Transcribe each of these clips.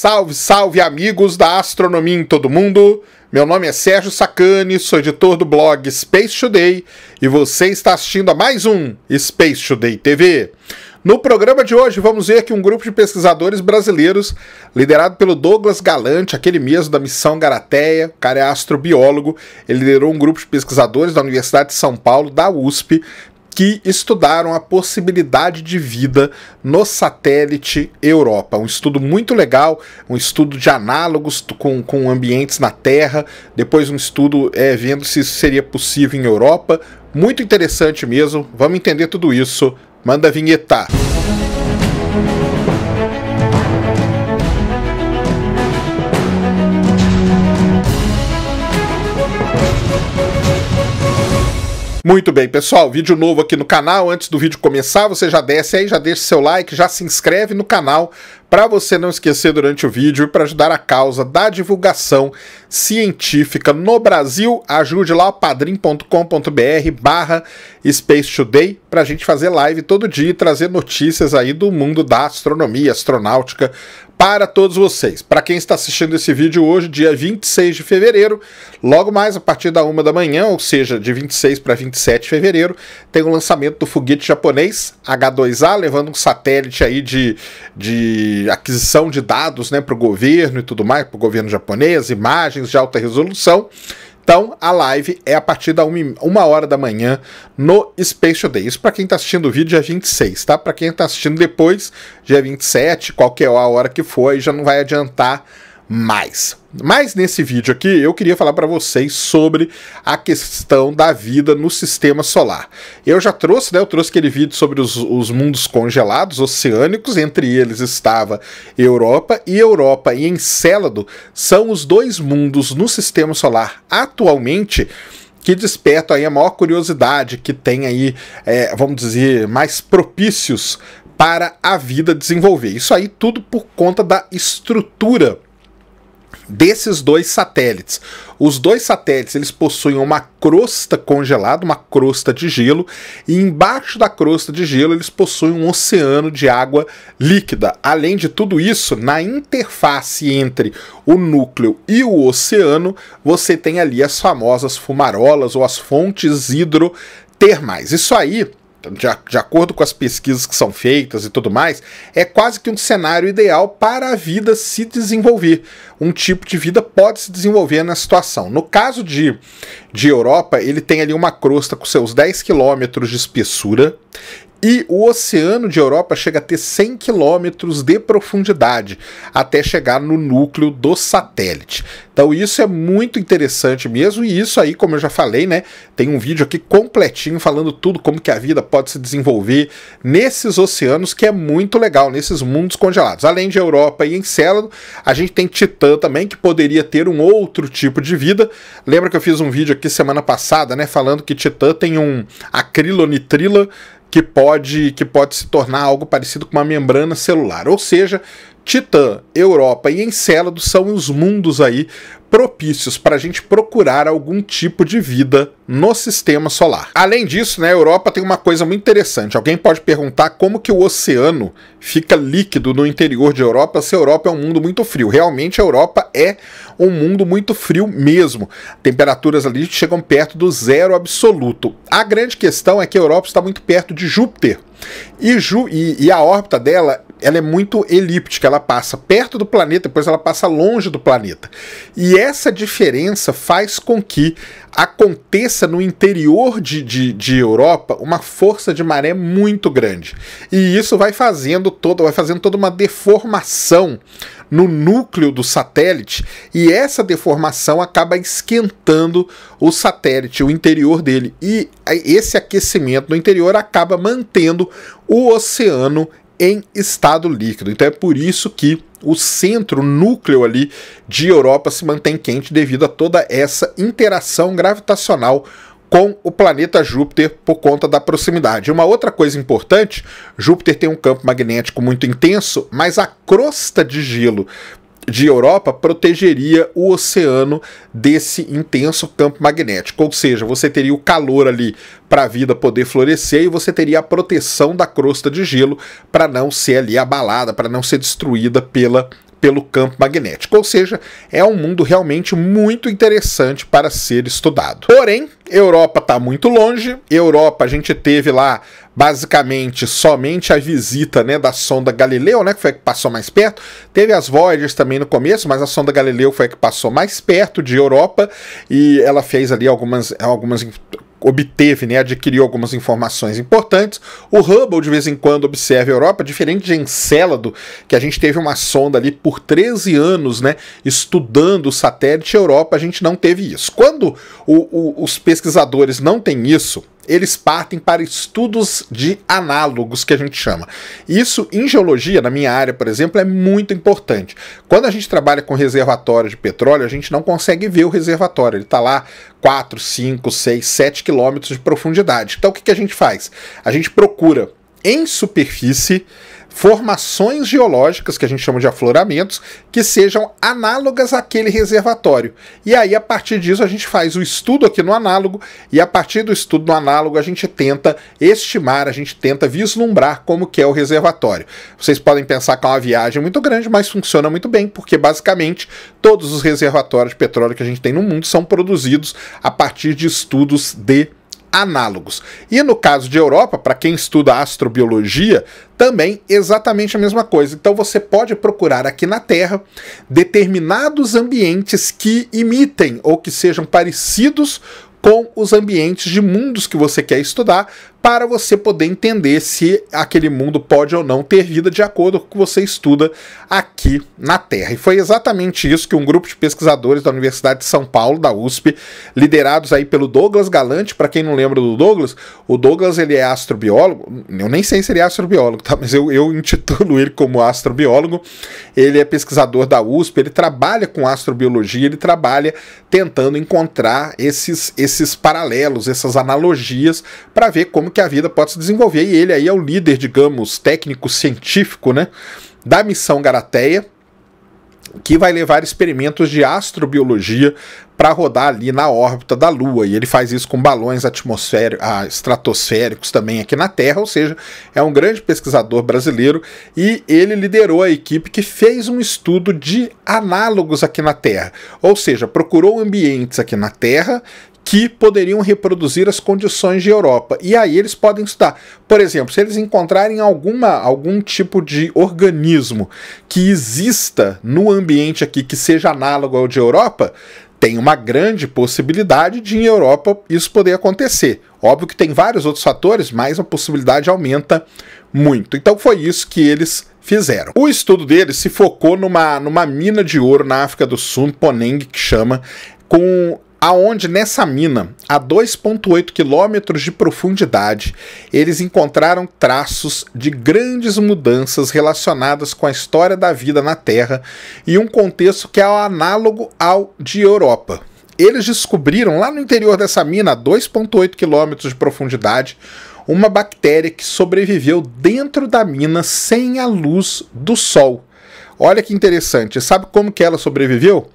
Salve, salve amigos da astronomia em todo mundo. Meu nome é Sérgio Sacani, sou editor do blog Space Today e você está assistindo a mais um Space Today TV. No programa de hoje vamos ver que um grupo de pesquisadores brasileiros, liderado pelo Douglas Galante, aquele mesmo da missão Garateia, o cara é astrobiólogo, ele liderou um grupo de pesquisadores da Universidade de São Paulo, da USP, que estudaram a possibilidade de vida no satélite Europa. Um estudo muito legal, um estudo de análogos com, com ambientes na Terra, depois um estudo é, vendo se isso seria possível em Europa. Muito interessante mesmo, vamos entender tudo isso. Manda vinheta! Música Muito bem, pessoal, vídeo novo aqui no canal. Antes do vídeo começar, você já desce aí, já deixa seu like, já se inscreve no canal para você não esquecer durante o vídeo e para ajudar a causa da divulgação científica no Brasil, ajude lá o padrim.com.br barra Space Today para a gente fazer live todo dia e trazer notícias aí do mundo da astronomia, astronáutica, para todos vocês. Para quem está assistindo esse vídeo hoje, dia 26 de fevereiro, logo mais a partir da 1 da manhã, ou seja, de 26 para 27 de fevereiro, tem o lançamento do foguete japonês H2A, levando um satélite aí de, de aquisição de dados né, para o governo e tudo mais, para o governo japonês, imagens de alta resolução. Então, a live é a partir da uma, uma hora da manhã no Space day. Isso para quem está assistindo o vídeo dia 26, tá? Para quem está assistindo depois, dia 27, qualquer hora que for, aí já não vai adiantar mais. Mas nesse vídeo aqui eu queria falar para vocês sobre a questão da vida no sistema solar. Eu já trouxe, né? Eu trouxe aquele vídeo sobre os, os mundos congelados, oceânicos, entre eles estava Europa, e Europa e Encélado são os dois mundos no sistema solar atualmente que despertam aí a maior curiosidade, que tem aí, é, vamos dizer, mais propícios para a vida desenvolver. Isso aí tudo por conta da estrutura desses dois satélites. Os dois satélites eles possuem uma crosta congelada, uma crosta de gelo, e embaixo da crosta de gelo eles possuem um oceano de água líquida. Além de tudo isso, na interface entre o núcleo e o oceano, você tem ali as famosas fumarolas ou as fontes hidrotermais. Isso aí então, de, de, acordo com as pesquisas que são feitas e tudo mais, é quase que um cenário ideal para a vida se desenvolver. Um tipo de vida pode se desenvolver na situação. No caso de, de Europa, ele tem ali uma crosta com seus 10 quilômetros de espessura e o oceano de Europa chega a ter 100 quilômetros de profundidade até chegar no núcleo do satélite. Então isso é muito interessante mesmo e isso aí, como eu já falei, né, tem um vídeo aqui completinho falando tudo como que a vida pode se desenvolver nesses oceanos que é muito legal, nesses mundos congelados. Além de Europa e Encélado, a gente tem Titã também que poderia ter um outro tipo de vida. Lembra que eu fiz um vídeo aqui semana passada, né, falando que Titã tem um acrilonitrila que pode, que pode se tornar algo parecido com uma membrana celular. Ou seja, Titã, Europa e Encélado são os mundos aí propícios para a gente procurar algum tipo de vida no sistema solar. Além disso, né, a Europa tem uma coisa muito interessante. Alguém pode perguntar como que o oceano fica líquido no interior de Europa se a Europa é um mundo muito frio. Realmente a Europa é um mundo muito frio mesmo. Temperaturas ali chegam perto do zero absoluto. A grande questão é que a Europa está muito perto de Júpiter. E, Ju, e, e a órbita dela ela é muito elíptica, ela passa perto do planeta, depois ela passa longe do planeta. E essa diferença faz com que aconteça no interior de, de, de Europa uma força de maré muito grande. E isso vai fazendo toda, vai fazendo toda uma deformação no núcleo do satélite, e essa deformação acaba esquentando o satélite, o interior dele. E esse aquecimento no interior acaba mantendo o oceano em estado líquido. Então é por isso que o centro, núcleo ali de Europa se mantém quente devido a toda essa interação gravitacional com o planeta Júpiter por conta da proximidade. Uma outra coisa importante, Júpiter tem um campo magnético muito intenso, mas a crosta de gelo de Europa protegeria o oceano desse intenso campo magnético. Ou seja, você teria o calor ali para a vida poder florescer e você teria a proteção da crosta de gelo para não ser ali abalada, para não ser destruída pela pelo campo magnético, ou seja, é um mundo realmente muito interessante para ser estudado. Porém, Europa está muito longe. Europa, a gente teve lá basicamente somente a visita né, da sonda Galileu, né, que foi a que passou mais perto. Teve as Voyagers também no começo, mas a sonda Galileu foi a que passou mais perto de Europa e ela fez ali algumas, algumas obteve, né, adquiriu algumas informações importantes. O Hubble de vez em quando observa a Europa, diferente de Encélado, que a gente teve uma sonda ali por 13 anos, né, estudando o satélite Europa, a gente não teve isso. Quando o, o, os pesquisadores não têm isso, eles partem para estudos de análogos, que a gente chama. Isso, em geologia, na minha área, por exemplo, é muito importante. Quando a gente trabalha com reservatório de petróleo, a gente não consegue ver o reservatório. Ele está lá 4, 5, 6, 7 quilômetros de profundidade. Então, o que, que a gente faz? A gente procura em superfície formações geológicas, que a gente chama de afloramentos, que sejam análogas àquele reservatório. E aí, a partir disso, a gente faz o estudo aqui no análogo, e a partir do estudo no análogo, a gente tenta estimar, a gente tenta vislumbrar como que é o reservatório. Vocês podem pensar que é uma viagem muito grande, mas funciona muito bem, porque basicamente todos os reservatórios de petróleo que a gente tem no mundo são produzidos a partir de estudos de análogos. E no caso de Europa, para quem estuda astrobiologia, também exatamente a mesma coisa. Então você pode procurar aqui na Terra determinados ambientes que imitem ou que sejam parecidos com os ambientes de mundos que você quer estudar para você poder entender se aquele mundo pode ou não ter vida de acordo com o que você estuda aqui na Terra. E foi exatamente isso que um grupo de pesquisadores da Universidade de São Paulo, da USP, liderados aí pelo Douglas Galante, para quem não lembra do Douglas, o Douglas ele é astrobiólogo, eu nem sei se ele é astrobiólogo, tá? mas eu, eu intitulo ele como astrobiólogo, ele é pesquisador da USP, ele trabalha com astrobiologia, ele trabalha tentando encontrar esses, esses paralelos, essas analogias, para ver como como que a vida pode se desenvolver. E ele aí é o líder, digamos, técnico científico, né, da missão Garateia, que vai levar experimentos de astrobiologia para rodar ali na órbita da Lua. E ele faz isso com balões atmosféricos, ah, estratosféricos também aqui na Terra, ou seja, é um grande pesquisador brasileiro e ele liderou a equipe que fez um estudo de análogos aqui na Terra. Ou seja, procurou ambientes aqui na Terra que poderiam reproduzir as condições de Europa. E aí eles podem estudar. Por exemplo, se eles encontrarem alguma, algum tipo de organismo que exista no ambiente aqui que seja análogo ao de Europa, tem uma grande possibilidade de em Europa isso poder acontecer. Óbvio que tem vários outros fatores, mas a possibilidade aumenta muito. Então foi isso que eles fizeram. O estudo deles se focou numa, numa mina de ouro na África do Sul, Poneng, que chama, com aonde nessa mina, a 2,8 quilômetros de profundidade, eles encontraram traços de grandes mudanças relacionadas com a história da vida na Terra e um contexto que é análogo ao de Europa. Eles descobriram lá no interior dessa mina, a 2,8 quilômetros de profundidade, uma bactéria que sobreviveu dentro da mina sem a luz do sol Olha que interessante. Sabe como que ela sobreviveu?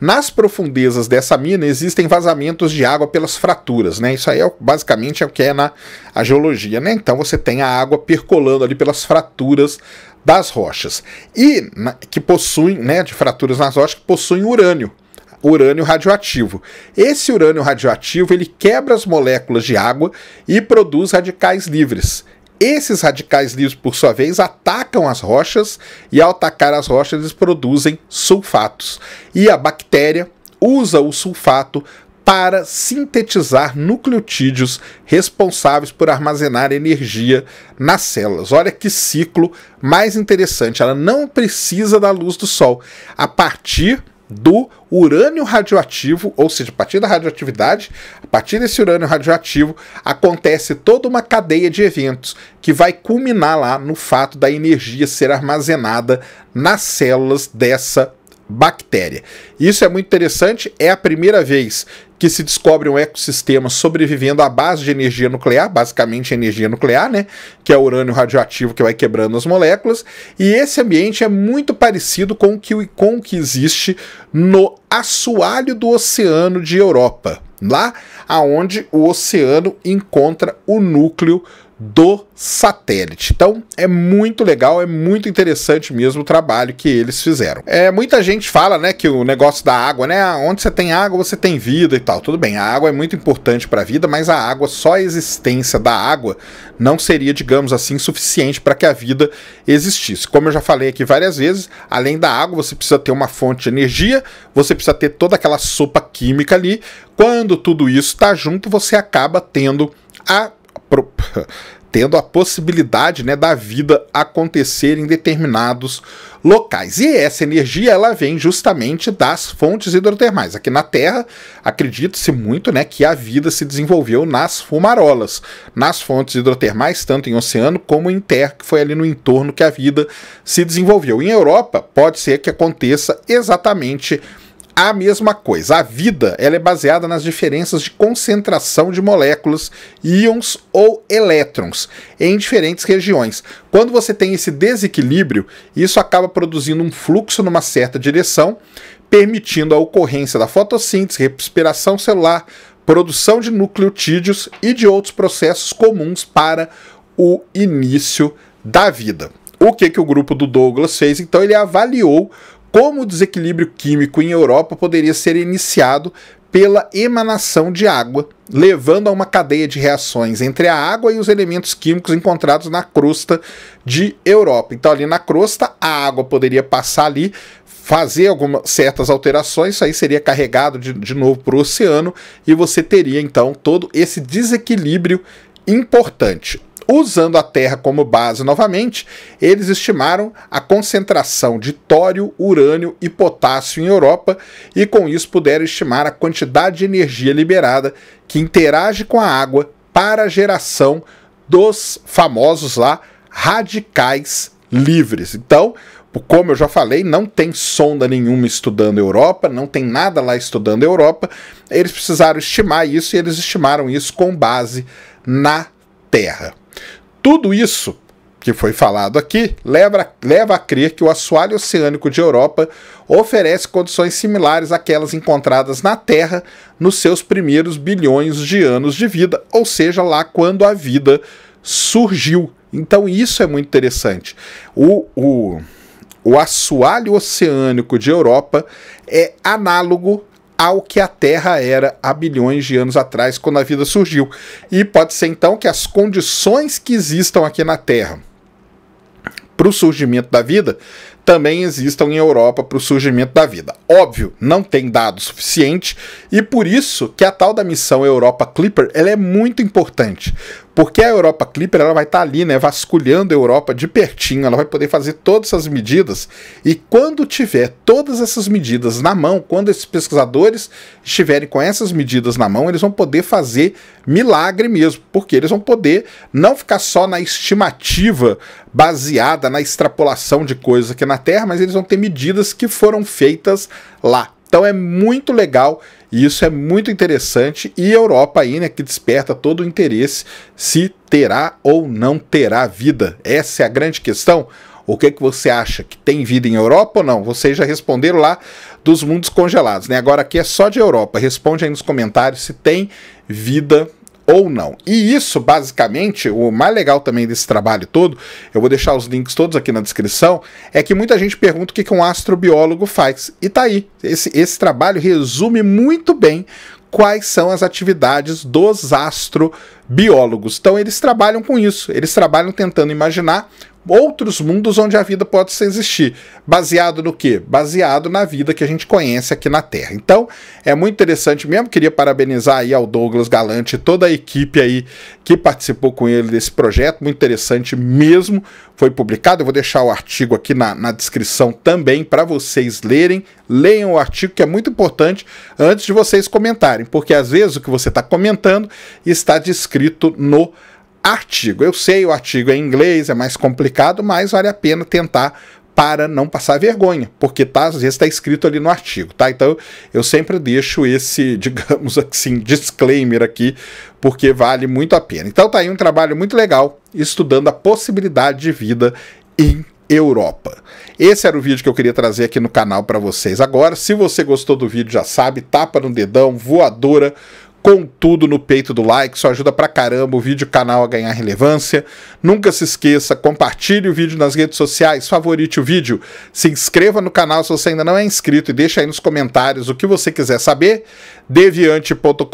Nas profundezas dessa mina existem vazamentos de água pelas fraturas, né? Isso aí é basicamente é o que é na a geologia, né? Então você tem a água percolando ali pelas fraturas das rochas e na, que possuem, né, de fraturas nas rochas que possuem urânio urânio radioativo. Esse urânio radioativo ele quebra as moléculas de água e produz radicais livres. Esses radicais livres, por sua vez, atacam as rochas e, ao atacar as rochas, eles produzem sulfatos. E a bactéria usa o sulfato para sintetizar nucleotídeos responsáveis por armazenar energia nas células. Olha que ciclo mais interessante. Ela não precisa da luz do sol. A partir do urânio radioativo, ou seja, a partir da radioatividade, a partir desse urânio radioativo, acontece toda uma cadeia de eventos que vai culminar lá no fato da energia ser armazenada nas células dessa bactéria. Isso é muito interessante, é a primeira vez que se descobre um ecossistema sobrevivendo à base de energia nuclear, basicamente energia nuclear, né? Que é o urânio radioativo que vai quebrando as moléculas. E esse ambiente é muito parecido com o que, com o que existe no assoalho do oceano de Europa, lá aonde o oceano encontra o núcleo do satélite. Então é muito legal, é muito interessante mesmo o trabalho que eles fizeram. É, muita gente fala, né, que o negócio da água, né, ah, onde você tem água você tem vida e tal. Tudo bem, a água é muito importante para a vida, mas a água, só a existência da água não seria, digamos assim, suficiente para que a vida existisse. Como eu já falei aqui várias vezes, além da água você precisa ter uma fonte de energia, você precisa ter toda aquela sopa química ali. Quando tudo isso está junto, você acaba tendo a tendo a possibilidade né, da vida acontecer em determinados locais. E essa energia ela vem justamente das fontes hidrotermais. Aqui na Terra, acredita-se muito né, que a vida se desenvolveu nas fumarolas, nas fontes hidrotermais, tanto em oceano como em terra, que foi ali no entorno que a vida se desenvolveu. Em Europa, pode ser que aconteça exatamente isso a mesma coisa. A vida ela é baseada nas diferenças de concentração de moléculas, íons ou elétrons em diferentes regiões. Quando você tem esse desequilíbrio, isso acaba produzindo um fluxo numa certa direção, permitindo a ocorrência da fotossíntese, respiração celular, produção de nucleotídeos e de outros processos comuns para o início da vida. O que, que o grupo do Douglas fez? Então, ele avaliou como o desequilíbrio químico em Europa poderia ser iniciado pela emanação de água, levando a uma cadeia de reações entre a água e os elementos químicos encontrados na crosta de Europa. Então, ali na crosta, a água poderia passar ali, fazer algumas certas alterações, isso aí seria carregado de, de novo para o oceano e você teria então todo esse desequilíbrio importante. Usando a Terra como base novamente, eles estimaram a concentração de tório, urânio e potássio em Europa e com isso puderam estimar a quantidade de energia liberada que interage com a água para a geração dos famosos lá radicais livres. Então, como eu já falei, não tem sonda nenhuma estudando Europa, não tem nada lá estudando Europa. Eles precisaram estimar isso e eles estimaram isso com base na Terra. Tudo isso que foi falado aqui leva, leva a crer que o assoalho oceânico de Europa oferece condições similares àquelas encontradas na Terra nos seus primeiros bilhões de anos de vida, ou seja, lá quando a vida surgiu. Então isso é muito interessante. O, o, o assoalho oceânico de Europa é análogo ao que a Terra era há bilhões de anos atrás, quando a vida surgiu. E pode ser então que as condições que existam aqui na Terra para o surgimento da vida também existam em Europa para o surgimento da vida. Óbvio, não tem dado suficiente e por isso que a tal da missão Europa Clipper ela é muito importante. Porque a Europa Clipper ela vai estar tá ali, né, vasculhando a Europa de pertinho, ela vai poder fazer todas essas medidas e quando tiver todas essas medidas na mão, quando esses pesquisadores estiverem com essas medidas na mão, eles vão poder fazer milagre mesmo, porque eles vão poder não ficar só na estimativa baseada na extrapolação de coisas aqui na Terra, mas eles vão ter medidas que foram feitas lá. Então é muito legal e isso é muito interessante. E Europa aí, né, que desperta todo o interesse se terá ou não terá vida. Essa é a grande questão. O que, é que você acha? Que tem vida em Europa ou não? Vocês já responderam lá dos mundos congelados, né? Agora aqui é só de Europa. Responde aí nos comentários se tem vida ou não. E isso, basicamente, o mais legal também desse trabalho todo, eu vou deixar os links todos aqui na descrição, é que muita gente pergunta o que, um astrobiólogo faz. E tá aí. Esse, esse trabalho resume muito bem quais são as atividades dos astrobiólogos. Então, eles trabalham com isso. Eles trabalham tentando imaginar outros mundos onde a vida pode se existir. Baseado no quê? Baseado na vida que a gente conhece aqui na Terra. Então, é muito interessante mesmo. Queria parabenizar aí ao Douglas Galante e toda a equipe aí que participou com ele desse projeto. Muito interessante mesmo. Foi publicado. Eu vou deixar o artigo aqui na, na descrição também para vocês lerem. Leiam o artigo que é muito importante antes de vocês comentarem, porque às vezes o que você está comentando está descrito no artigo artigo. Eu sei, o artigo é em inglês, é mais complicado, mas vale a pena tentar para não passar vergonha, porque tá, às vezes está escrito ali no artigo, tá? Então eu sempre deixo esse, digamos assim, disclaimer aqui, porque vale muito a pena. Então tá aí um trabalho muito legal estudando a possibilidade de vida em Europa. Esse era o vídeo que eu queria trazer aqui no canal para vocês agora. Se você gostou do vídeo, já sabe, tapa no dedão, voadora com tudo no peito do like, isso ajuda pra caramba o vídeo canal a ganhar relevância. Nunca se esqueça, compartilhe o vídeo nas redes sociais, favorite o vídeo, se inscreva no canal se você ainda não é inscrito e deixa aí nos comentários o que você quiser saber. deviante.com.br,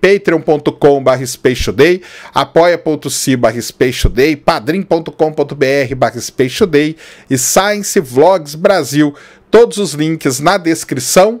patreon.com.br spacetoday, apoia.se barra spacetoday, padrim.com.br barra spacetoday e Science Vlogs Brasil. Todos os links na descrição.